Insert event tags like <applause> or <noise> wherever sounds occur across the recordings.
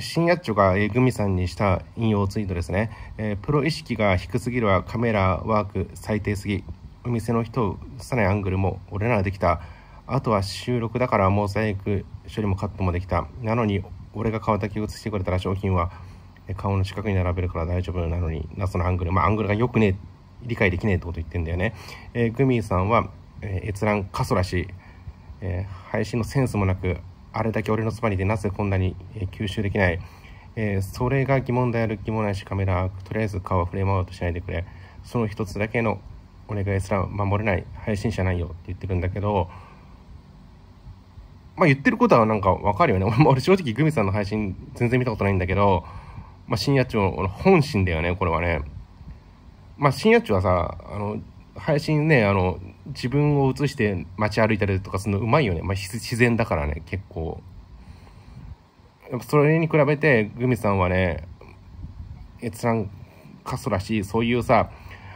新八丁がグミさんにした引用ツイートですね、えー、プロ意識が低すぎるはカメラワーク最低すぎお店の人を映さないアングルも俺ならできたあとは収録だからモザイク処理もカットもできたなのに俺が顔だけ映してくれたら商品は顔の近くに並べるから大丈夫なのに謎のアングルまあアングルがよくね理解できねえってこと言ってんだよね、えー、グミさんは、えー、閲覧過疎だし、えー、配信のセンスもなくあれだけ俺のそばにいてなぜこんなに、え吸収できない、えー、それが疑問である疑問ないしカメラとりあえず顔は触れムアうとしないでくれその一つだけのお願いすら守れない配信者ないよって言ってるんだけどまあ言ってることはなんかわかるよね <laughs> 俺正直グミさんの配信全然見たことないんだけど、まあ、深夜中の本心だよねこれはねまあ深夜中はさあの配信ね、あの、自分を映して街歩いたりとかするのうまいよね。まあ、自然だからね、結構。やっぱそれに比べて、グミさんはね、閲覧過疎だし、そういうさ、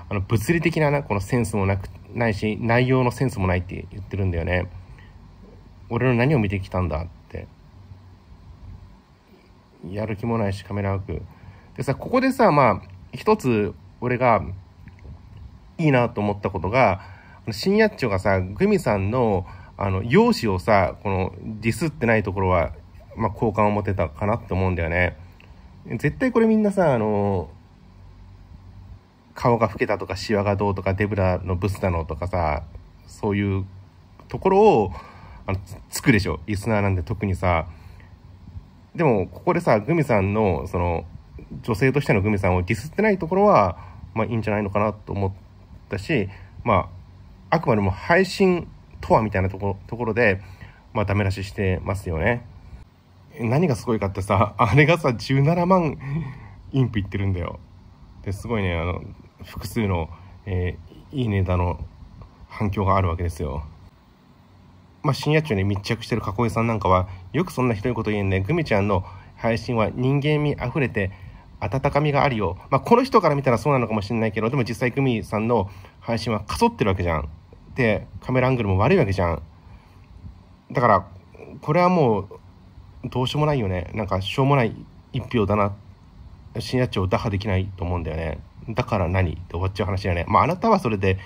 あの、物理的なな、このセンスもなく、ないし、内容のセンスもないって言ってるんだよね。俺の何を見てきたんだって。やる気もないし、カメラワーク。でさ、ここでさ、まあ、一つ、俺が、いいなと思ったことが、新八丁がさ、グミさんの、あの、容姿をさ、この、ディスってないところは、まあ、好感を持てたかなって思うんだよね。絶対これみんなさ、あの、顔が老けたとか、シワがどうとか、デブラのブスなのとかさ、そういうところを、あの、つくでしょ。リスナーなんで特にさ。でも、ここでさ、グミさんの、その、女性としてのグミさんをディスってないところは、まあいいんじゃないのかなと思って、ったし、まあ、あくまでも配信とはみたいなところで、まあ、ダメ出ししてますよね。何がすごいかってさ、<laughs> あれがさ、17万インプいってるんだよ。ですごいね、あの、複数の、えー、いい値段の反響があるわけですよ。まあ、深夜中に密着してる囲いさんなんかは、よくそんなひどいこと言えんね、グミちゃんの配信は人間味あふれて、温かみがあるよ。まあ、この人から見たらそうなのかもしれないけど、でも実際、グミさんの配信はかそってるわけじゃん。で、カメラアングルも悪いわけじゃん。だから、これはもう、どうしようもないよね。なんか、しょうもない一票だな。深夜中を打破できないと思うんだよね。だから何って終わっちゃう話だよね。まあ、あなたはそれで、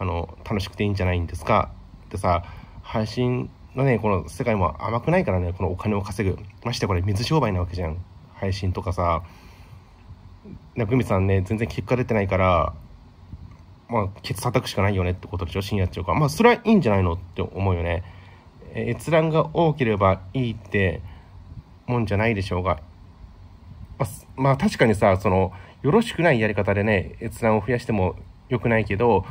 あの、楽しくていいんじゃないんですかってさ、配信のね、この世界も甘くないからね、このお金を稼ぐ。ましてこれ、水商売なわけじゃん。配信とかさ、中海さんね、全然結果出てないから、まあ、ケツ叩くしかないよねってことでしょ、深夜うかまあ、それはいいんじゃないのって思うよね。閲覧が多ければいいってもんじゃないでしょうが。まあ、まあ、確かにさ、その、よろしくないやり方でね、閲覧を増やしても良くないけど、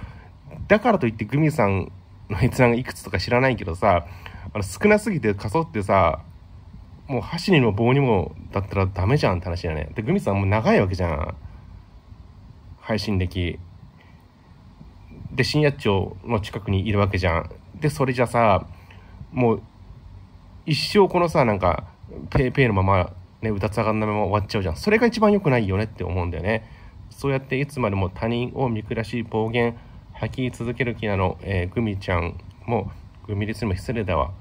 だからといってグミさんの閲覧がいくつとか知らないけどさ、あの少なすぎてかそってさ、もう箸にも棒にもだったらダメじゃんって話だよね。で、グミさんもう長いわけじゃん。配信歴。で、新八町の近くにいるわけじゃん。で、それじゃさ、もう、一生このさ、なんか、ペイペイのまま、ね、うたつ上がんなまま終わっちゃうじゃん。それが一番良くないよねって思うんだよね。そうやっていつまでも他人を見下し、暴言、吐き続ける気なの、えー、グミちゃんも、グミでにも失礼だわ。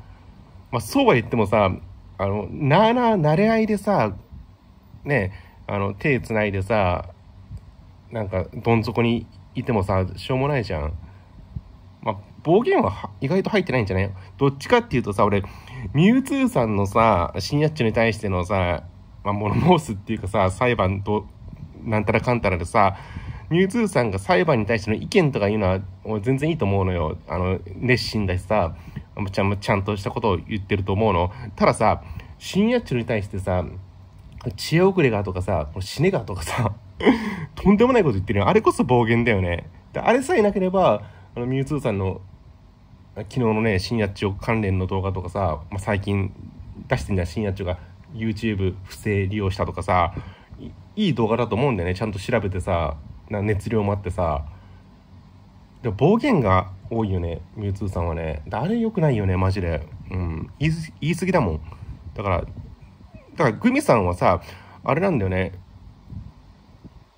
まあ、そうは言ってもさ、あの、なあなあ慣れ合いでさ、ね、あの、手つないでさ、なんか、どん底にいてもさ、しょうもないじゃん。まあ、暴言は意外と入ってないんじゃないどっちかっていうとさ、俺、ミュウツーさんのさ、新や中に対してのさ、まあ、物申すっていうかさ、裁判と、なんたらかんたらでさ、ミュウツーさんが裁判に対しての意見とか言うのは、全然いいと思うのよ。あの、熱心だしさ。ちゃんちゃんとしたことを言ってると思うの。たださ、深夜中に対してさ、知恵遅れがとかさ、死ねがとかさ、<laughs> とんでもないこと言ってるよ。あれこそ暴言だよね。あれさえなければ、あの、ミュウツーさんの、昨日のね、深夜中関連の動画とかさ、まあ、最近出してんじゃん、深夜中が YouTube 不正利用したとかさ、いい動画だと思うんだよね。ちゃんと調べてさ、な熱量もあってさ。で暴言が多いよね、ミュウツーさんはね。あれ良くないよね、マジで。うん。言い言い過ぎだもん。だから、だからグミさんはさ、あれなんだよね。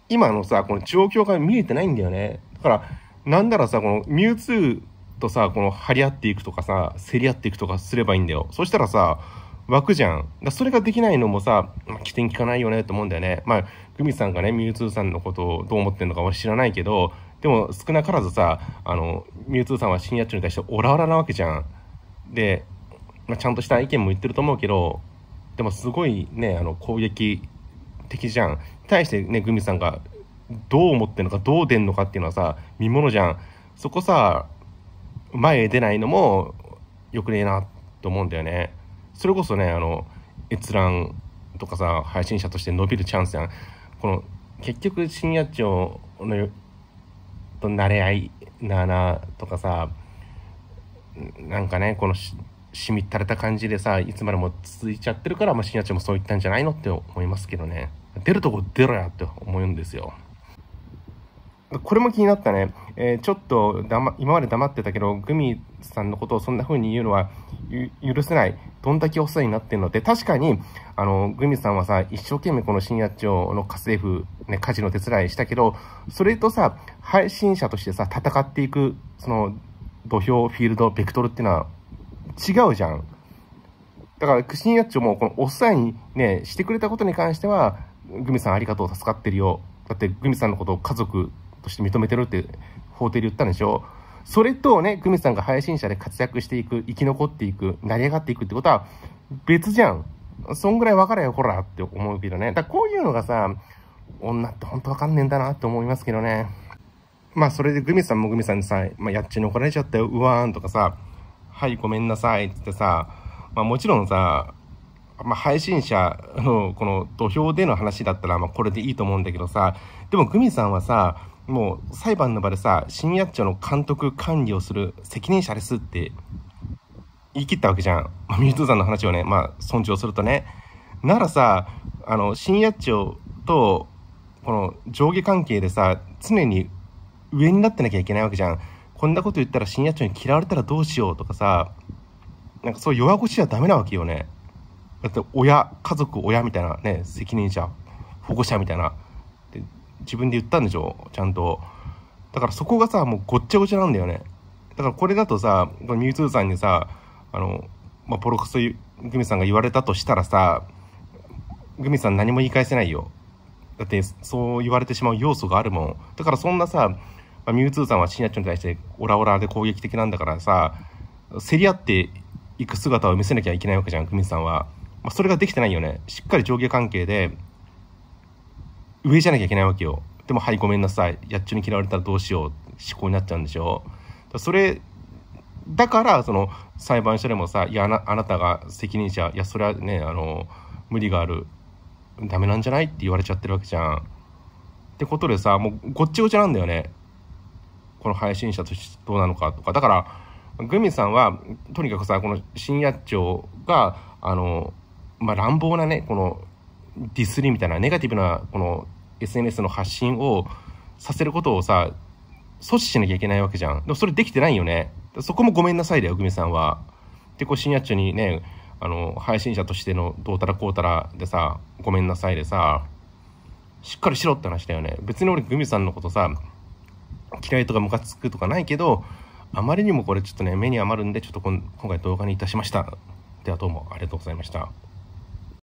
今のさ、この状況が見えてないんだよね。だから、なんならさ、このミュウツーとさ、この張り合っていくとかさ、競り合っていくとかすればいいんだよ。そしたらさ、湧くじゃん。だそれができないのもさ、起点聞かないよねと思うんだよね。まあ、グミさんがね、ミュウツーさんのことをどう思ってるのかは知らないけど、でも少なからずさあのミュウツーさんは深夜中に対してオラオラなわけじゃん。で、まあ、ちゃんとした意見も言ってると思うけどでもすごいねあの攻撃的じゃん。対してねグミさんがどう思ってんのかどう出んのかっていうのはさ見ものじゃん。そこさ前へ出ないのもよくねえなと思うんだよね。それこそねあの閲覧とかさ配信者として伸びるチャンスやん。この結局深夜長のと慣れ合いなあなとかさなんかねこのしみったれた感じでさいつまでも続いちゃってるから、まあ、しやちもそう言ったんじゃないのって思いますけどね出るとこ出ろやって思うんですよこれも気になったね、えー、ちょっとま、今まで黙ってたけどグミさんのことをそんな風に言うのは許せないどんだけお世話になってるので、確かに、あの、グミさんはさ、一生懸命この深夜町の家政婦、ね、家事の手伝いしたけど、それとさ、配信者としてさ、戦っていく、その、土俵、フィールド、ベクトルっていうのは違うじゃん。だから、深夜町もこのおっさんにね、してくれたことに関しては、グミさんありがとう、助かってるよ。だって、グミさんのことを家族として認めてるって法廷で言ったんでしょそれとね、久美さんが配信者で活躍していく、生き残っていく、成り上がっていくってことは別じゃん。そんぐらい分からよ、ほら、って思うけどね。だこういうのがさ、女ってほんと分かんねえんだなって思いますけどね。まあ、それでグミさんもグミさんにさ、まあ、やっちに怒られちゃったよ、うわーんとかさ、はい、ごめんなさいってってさ、まあ、もちろんさ、まあ、配信者のこの土俵での話だったら、まあ、これでいいと思うんだけどさ、でもグミさんはさ、もう裁判の場でさ、新八丁の監督管理をする責任者ですって言い切ったわけじゃん。まあ、ミュートさんの話をね、まあ、尊重するとね。ならさ、あの、新八丁と、この上下関係でさ、常に上になってなきゃいけないわけじゃん。こんなこと言ったら新八丁に嫌われたらどうしようとかさ、なんかそう弱腰じゃダメなわけよね。だって親、家族、親みたいなね、責任者、保護者みたいな。自分で言ったんでしょちゃんと。だからそこがさ、もうごっちゃごちゃなんだよね。だからこれだとさ、このミュウツーさんにさ、あの、まあ、ポロクソグミさんが言われたとしたらさ、グミさん何も言い返せないよ。だってそう言われてしまう要素があるもん。だからそんなさ、まあ、ミュウツーさんはシンヤチョに対してオラオラで攻撃的なんだからさ、競り合っていく姿を見せなきゃいけないわけじゃん、グミさんは。まあ、それができてないよね。しっかり上下関係で、上じゃなきゃいけないわけよでも「はいごめんなさいやっちゅうに嫌われたらどうしよう」思考になっちゃうんでしょそれだからその裁判所でもさ「いやあなたが責任者いやそれはねあの無理があるダメなんじゃない?」って言われちゃってるわけじゃん。ってことでさもうごっちごちゃなんだよねこの配信者としてどうなのかとかだからグミさんはとにかくさこの新野町があの、まあ、乱暴なねこのディスりみたいなネガティブなこの SNS の発信をさせることをさ阻止しなきゃいけないわけじゃんでもそれできてないよねそこもごめんなさいだよ久美さんは。でこう深夜中にねあの配信者としてのどうたらこうたらでさごめんなさいでさしっかりしろって話だよね別に俺グミさんのことさ嫌いとかムカつくとかないけどあまりにもこれちょっとね目に余るんでちょっと今回動画にいたしましたではどうもありがとうございました。